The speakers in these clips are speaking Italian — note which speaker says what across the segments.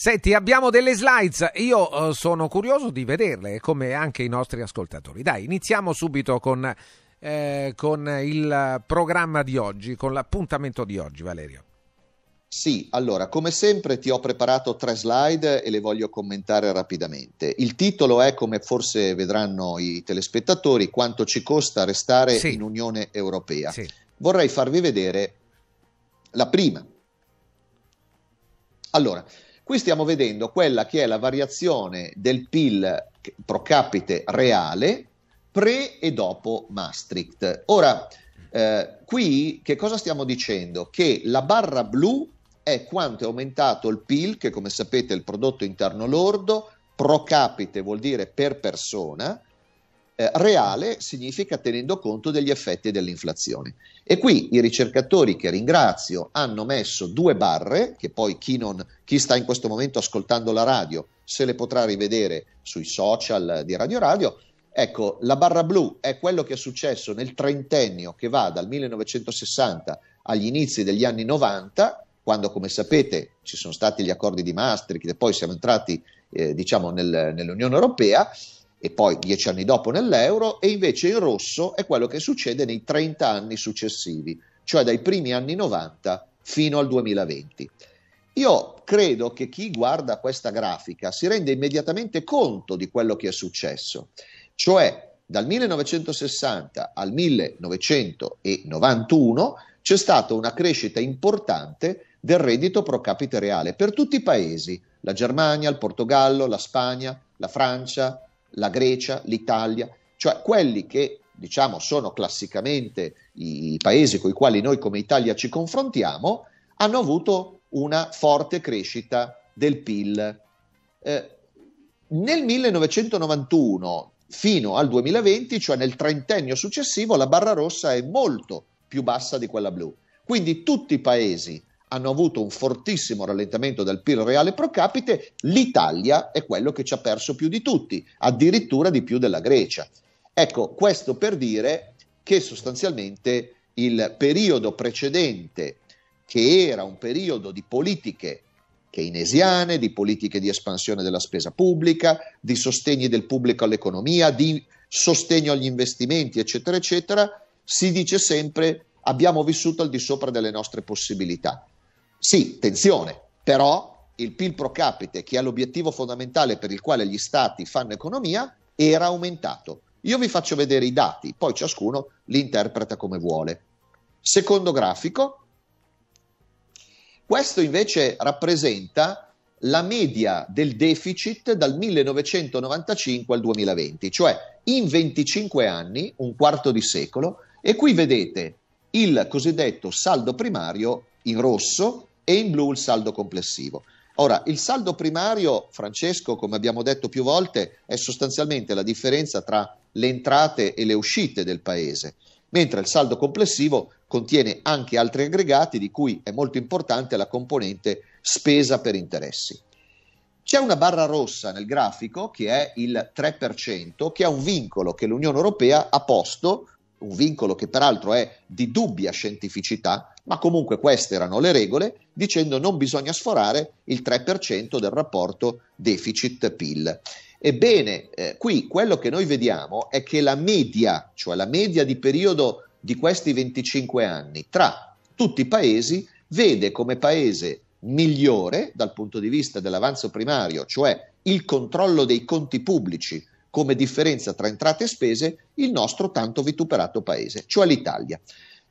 Speaker 1: Senti, abbiamo delle slides, io eh, sono curioso di vederle, come anche i nostri ascoltatori. Dai, iniziamo subito con, eh, con il programma di oggi, con l'appuntamento di oggi, Valerio. Sì, allora, come sempre ti ho preparato tre slide e le voglio commentare rapidamente. Il titolo è, come forse vedranno i telespettatori, quanto ci costa restare sì. in Unione Europea. Sì. Vorrei farvi vedere la prima. Allora, Qui stiamo vedendo quella che è la variazione del PIL pro capite reale pre e dopo Maastricht. Ora, eh, qui che cosa stiamo dicendo? Che la barra blu è quanto è aumentato il PIL, che come sapete è il prodotto interno lordo, pro capite vuol dire per persona, eh, reale significa tenendo conto degli effetti dell'inflazione. E qui i ricercatori che ringrazio hanno messo due barre, che poi chi, non, chi sta in questo momento ascoltando la radio se le potrà rivedere sui social di Radio Radio. Ecco, la barra blu è quello che è successo nel trentennio che va dal 1960 agli inizi degli anni 90, quando come sapete ci sono stati gli accordi di Maastricht e poi siamo entrati eh, diciamo nel, nell'Unione Europea e poi dieci anni dopo nell'euro, e invece in rosso è quello che succede nei 30 anni successivi, cioè dai primi anni 90 fino al 2020. Io credo che chi guarda questa grafica si rende immediatamente conto di quello che è successo, cioè dal 1960 al 1991 c'è stata una crescita importante del reddito pro capite reale per tutti i paesi, la Germania, il Portogallo, la Spagna, la Francia, la Grecia, l'Italia, cioè quelli che diciamo sono classicamente i paesi con i quali noi come Italia ci confrontiamo, hanno avuto una forte crescita del PIL. Eh, nel 1991 fino al 2020, cioè nel trentennio successivo, la barra rossa è molto più bassa di quella blu. Quindi tutti i paesi hanno avuto un fortissimo rallentamento del PIL reale pro capite, l'Italia è quello che ci ha perso più di tutti, addirittura di più della Grecia. Ecco, questo per dire che sostanzialmente il periodo precedente, che era un periodo di politiche keynesiane, di politiche di espansione della spesa pubblica, di sostegni del pubblico all'economia, di sostegno agli investimenti, eccetera, eccetera, si dice sempre abbiamo vissuto al di sopra delle nostre possibilità. Sì, attenzione, però il PIL pro capite, che è l'obiettivo fondamentale per il quale gli stati fanno economia, era aumentato. Io vi faccio vedere i dati, poi ciascuno li interpreta come vuole. Secondo grafico, questo invece rappresenta la media del deficit dal 1995 al 2020, cioè in 25 anni, un quarto di secolo, e qui vedete il cosiddetto saldo primario in rosso e in blu il saldo complessivo. Ora, il saldo primario, Francesco, come abbiamo detto più volte, è sostanzialmente la differenza tra le entrate e le uscite del paese, mentre il saldo complessivo contiene anche altri aggregati di cui è molto importante la componente spesa per interessi. C'è una barra rossa nel grafico che è il 3%, che è un vincolo che l'Unione Europea ha posto un vincolo che peraltro è di dubbia scientificità, ma comunque queste erano le regole, dicendo non bisogna sforare il 3% del rapporto deficit-PIL. Ebbene, eh, qui quello che noi vediamo è che la media, cioè la media di periodo di questi 25 anni tra tutti i paesi, vede come paese migliore dal punto di vista dell'avanzo primario, cioè il controllo dei conti pubblici come differenza tra entrate e spese il nostro tanto vituperato paese, cioè l'Italia.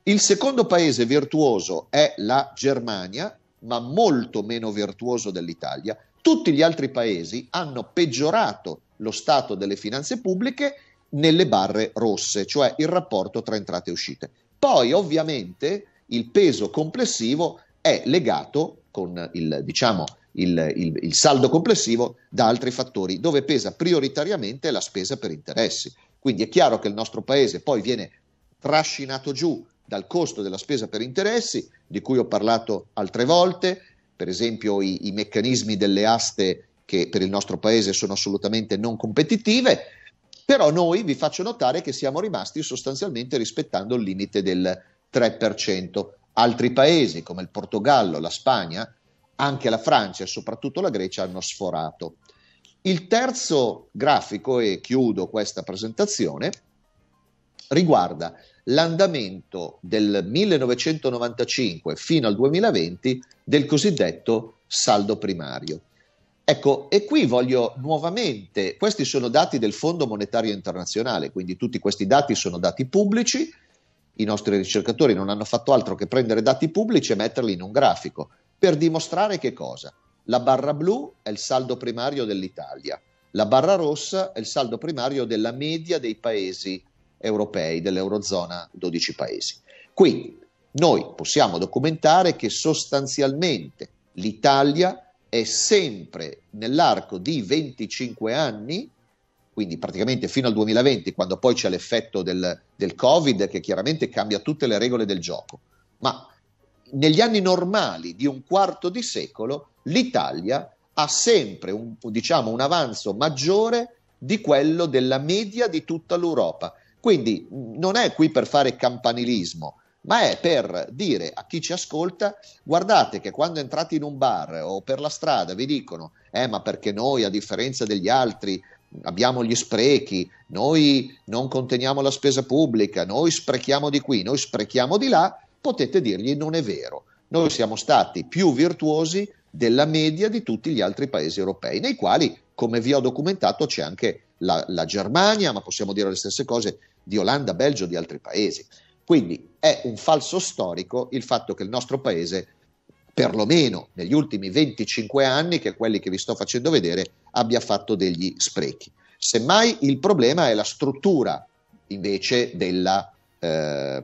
Speaker 1: Il secondo paese virtuoso è la Germania, ma molto meno virtuoso dell'Italia. Tutti gli altri paesi hanno peggiorato lo stato delle finanze pubbliche nelle barre rosse, cioè il rapporto tra entrate e uscite. Poi ovviamente il peso complessivo è legato con il, diciamo, il, il, il saldo complessivo da altri fattori, dove pesa prioritariamente la spesa per interessi. Quindi è chiaro che il nostro paese poi viene trascinato giù dal costo della spesa per interessi, di cui ho parlato altre volte, per esempio i, i, meccanismi delle aste che per il nostro paese sono assolutamente non competitive, però noi vi faccio notare che siamo rimasti sostanzialmente rispettando il limite del 3%. Altri paesi come il Portogallo, la Spagna, anche la Francia e soprattutto la Grecia hanno sforato. Il terzo grafico, e chiudo questa presentazione, riguarda l'andamento del 1995 fino al 2020 del cosiddetto saldo primario. Ecco, e qui voglio nuovamente, questi sono dati del Fondo Monetario Internazionale, quindi tutti questi dati sono dati pubblici, i nostri ricercatori non hanno fatto altro che prendere dati pubblici e metterli in un grafico. Per dimostrare che cosa? La barra blu è il saldo primario dell'Italia, la barra rossa è il saldo primario della media dei paesi europei, dell'Eurozona 12 paesi. Quindi noi possiamo documentare che sostanzialmente l'Italia è sempre nell'arco di 25 anni, quindi praticamente fino al 2020, quando poi c'è l'effetto del, del Covid che chiaramente cambia tutte le regole del gioco, ma negli anni normali di un quarto di secolo l'Italia ha sempre un, diciamo, un avanzo maggiore di quello della media di tutta l'Europa. Quindi non è qui per fare campanilismo, ma è per dire a chi ci ascolta, guardate che quando entrate in un bar o per la strada vi dicono, eh ma perché noi a differenza degli altri abbiamo gli sprechi, noi non conteniamo la spesa pubblica, noi sprechiamo di qui, noi sprechiamo di là, potete dirgli non è vero. Noi siamo stati più virtuosi della media di tutti gli altri paesi europei, nei quali, come vi ho documentato, c'è anche la, la Germania, ma possiamo dire le stesse cose di Olanda, Belgio, di altri paesi. Quindi è un falso storico il fatto che il nostro paese perlomeno negli ultimi 25 anni, che quelli che vi sto facendo vedere, abbia fatto degli sprechi. Semmai il problema è la struttura invece della, eh,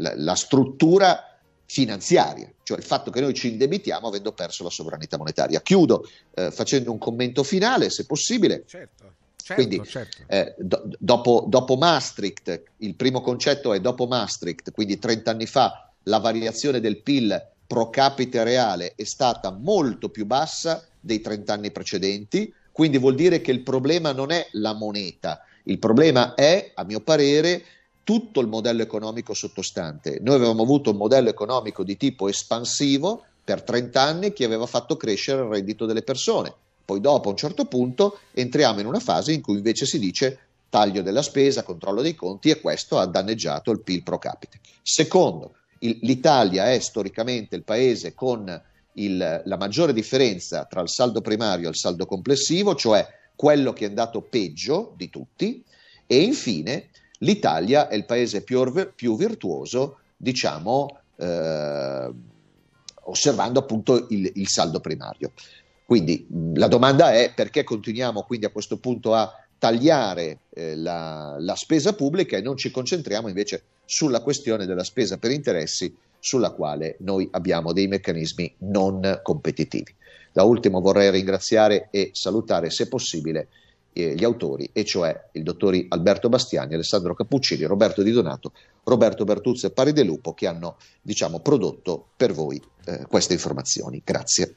Speaker 1: la, struttura finanziaria, cioè il fatto che noi ci indebitiamo avendo perso la sovranità monetaria. Chiudo eh, facendo un commento finale, se possibile. Certo. Certo, quindi certo. Eh, do, dopo, dopo, Maastricht, il primo concetto è dopo Maastricht, quindi 30 anni fa la variazione del PIL pro capite reale è stata molto più bassa dei 30 anni precedenti, quindi vuol dire che il problema non è la moneta, il problema è, a mio parere, tutto il modello economico sottostante. Noi avevamo avuto un modello economico di tipo espansivo per 30 anni che aveva fatto crescere il reddito delle persone. Poi dopo, a un certo punto, entriamo in una fase in cui invece si dice taglio della spesa, controllo dei conti e questo ha danneggiato il PIL pro capite. Secondo, il, l'Italia è storicamente il paese con il, la maggiore differenza tra il saldo primario e il saldo complessivo, cioè quello che è andato peggio di tutti, e infine l'Italia è il paese più, più virtuoso, diciamo, eh, osservando appunto il, il, saldo primario. Quindi la domanda è perché continuiamo quindi a questo punto a tagliare eh, la, la spesa pubblica e non ci concentriamo invece sulla questione della spesa per interessi sulla quale noi abbiamo dei meccanismi non competitivi. Da ultimo vorrei ringraziare e salutare, se possibile, eh, gli autori, e cioè il dottor Alberto Bastiani, Alessandro Cappuccini, Roberto Di Donato, Roberto Bertuzzo e Pari De Lupo, che hanno diciamo, prodotto per voi eh, queste informazioni. Grazie.